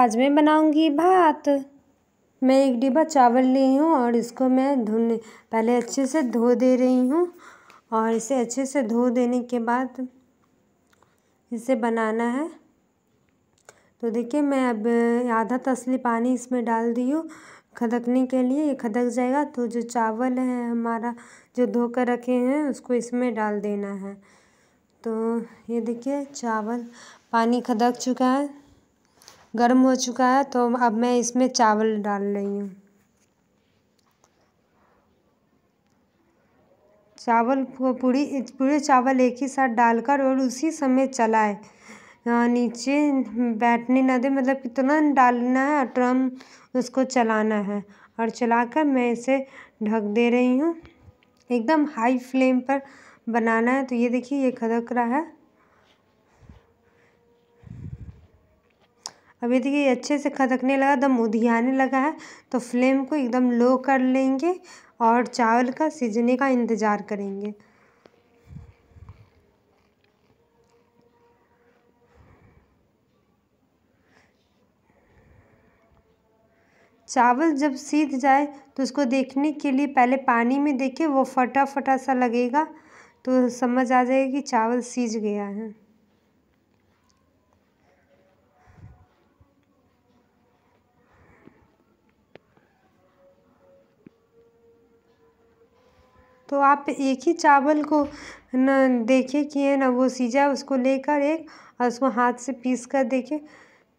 आज मैं बनाऊंगी भात मैं एक डिब्बा चावल ली हूँ और इसको मैं धोने पहले अच्छे से धो दे रही हूँ और इसे अच्छे से धो देने के बाद इसे बनाना है तो देखिए मैं अब आधा तसली पानी इसमें डाल दी हूँ खदकने के लिए ये खदक जाएगा तो जो चावल है हमारा जो धो कर रखे हैं उसको इसमें डाल देना है तो ये देखिए चावल पानी खदक चुका है गर्म हो चुका है तो अब मैं इसमें चावल डाल रही हूँ चावल पूरी पूरे चावल एक ही साथ डालकर और उसी समय चलाए नीचे बैठने ना दे मतलब कितना डालना है और ड्रम उसको चलाना है और चलाकर मैं इसे ढक दे रही हूँ एकदम हाई फ्लेम पर बनाना है तो ये देखिए ये खदक रहा है अभी देखिए अच्छे से खदकने लगा एकदम उधियाने लगा है तो फ्लेम को एकदम लो कर लेंगे और चावल का सीजने का इंतज़ार करेंगे चावल जब सीध जाए तो उसको देखने के लिए पहले पानी में देखे वो फटा फटा सा लगेगा तो समझ आ जाएगा कि चावल सीज गया है तो आप एक ही चावल को न देखे कि है ना वो सीजा उसको लेकर एक और उसको हाथ से पीस कर देखे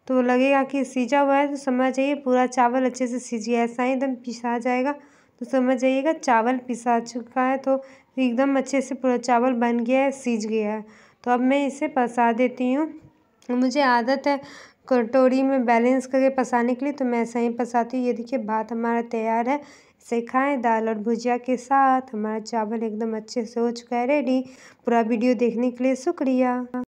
तो लगेगा कि सीजा हुआ है तो समझ जाइए पूरा चावल अच्छे से सीज गया ऐसा ही एकदम पिसा जाएगा तो समझ जाइएगा चावल पिसा चुका है तो एकदम अच्छे से पूरा चावल बन गया है सीज गया है तो अब मैं इसे पसा देती हूँ मुझे आदत है कटोरी में बैलेंस करके पसाने के लिए तो मैं ऐसा ही पसाती हूँ ये देखिए भात हमारा तैयार है इसे खाएं दाल और भुजिया के साथ हमारा चावल एकदम अच्छे से हो चुका है रेडी पूरा वीडियो देखने के लिए शुक्रिया